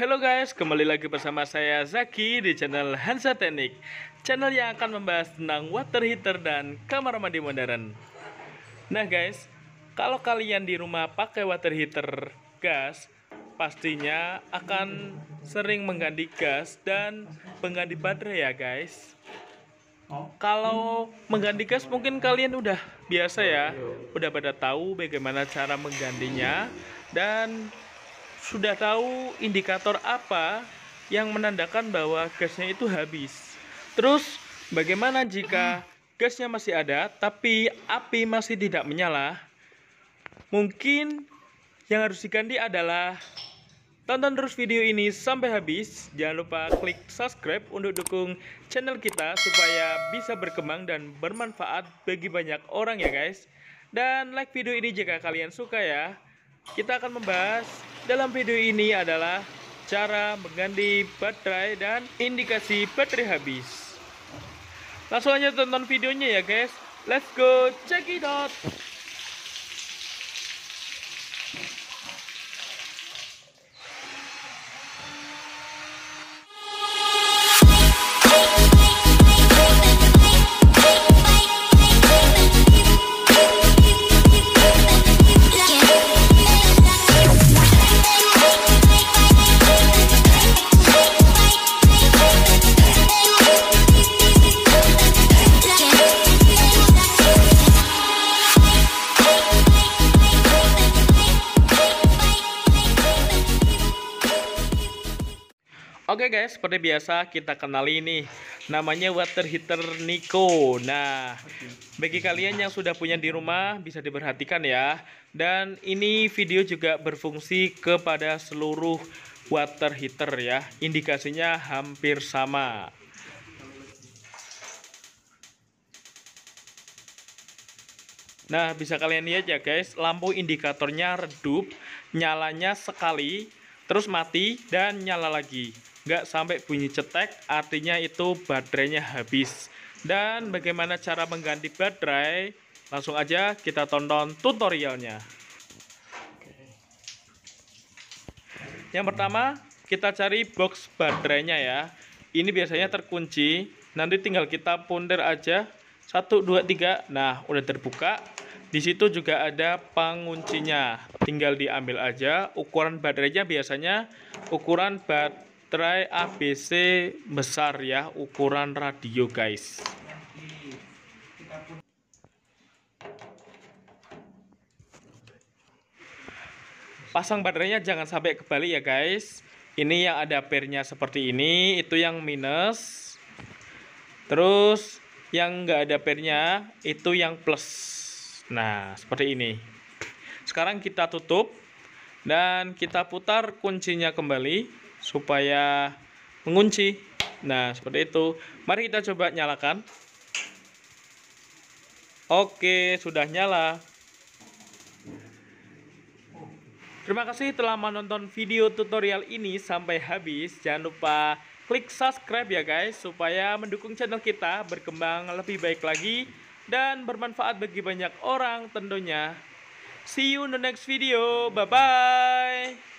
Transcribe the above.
Halo guys, kembali lagi bersama saya Zaki di channel Hansa Teknik Channel yang akan membahas tentang water heater dan kamar mandi modern Nah guys, kalau kalian di rumah pakai water heater gas Pastinya akan sering mengganti gas dan mengganti baterai ya guys kalau mengganti gas mungkin kalian udah biasa ya, udah pada tahu bagaimana cara menggantinya dan sudah tahu indikator apa yang menandakan bahwa gasnya itu habis. Terus bagaimana jika gasnya masih ada tapi api masih tidak menyala? Mungkin yang harus diganti adalah tonton terus video ini sampai habis. Jangan lupa klik subscribe untuk dukung channel kita supaya bisa berkembang dan bermanfaat bagi banyak orang ya guys. Dan like video ini jika kalian suka ya. Kita akan membahas dalam video ini adalah cara mengganti baterai dan indikasi baterai habis. Langsung aja tonton videonya ya guys. Let's go check it out. Oke okay guys, seperti biasa kita kenali ini namanya water heater niko. Nah, bagi kalian yang sudah punya di rumah bisa diperhatikan ya. Dan ini video juga berfungsi kepada seluruh water heater ya. Indikasinya hampir sama. Nah, bisa kalian lihat ya guys, lampu indikatornya redup, nyalanya sekali, terus mati dan nyala lagi nggak sampai bunyi cetek artinya itu baterainya habis dan bagaimana cara mengganti baterai langsung aja kita tonton tutorialnya yang pertama kita cari box baterainya ya ini biasanya terkunci nanti tinggal kita punder aja 1, 2, 3 nah udah terbuka di situ juga ada penguncinya tinggal diambil aja ukuran baterainya biasanya ukuran bat baterai ABC besar ya ukuran radio guys pasang baterainya jangan sampai kebalik ya guys ini yang ada pernya seperti ini itu yang minus terus yang nggak ada pernya itu yang plus nah seperti ini sekarang kita tutup dan kita putar kuncinya kembali supaya mengunci nah seperti itu mari kita coba nyalakan oke sudah nyala Terima kasih telah menonton video tutorial ini sampai habis. Jangan lupa klik subscribe ya guys supaya mendukung channel kita berkembang lebih baik lagi dan bermanfaat bagi banyak orang tentunya. See you in the next video. Bye bye.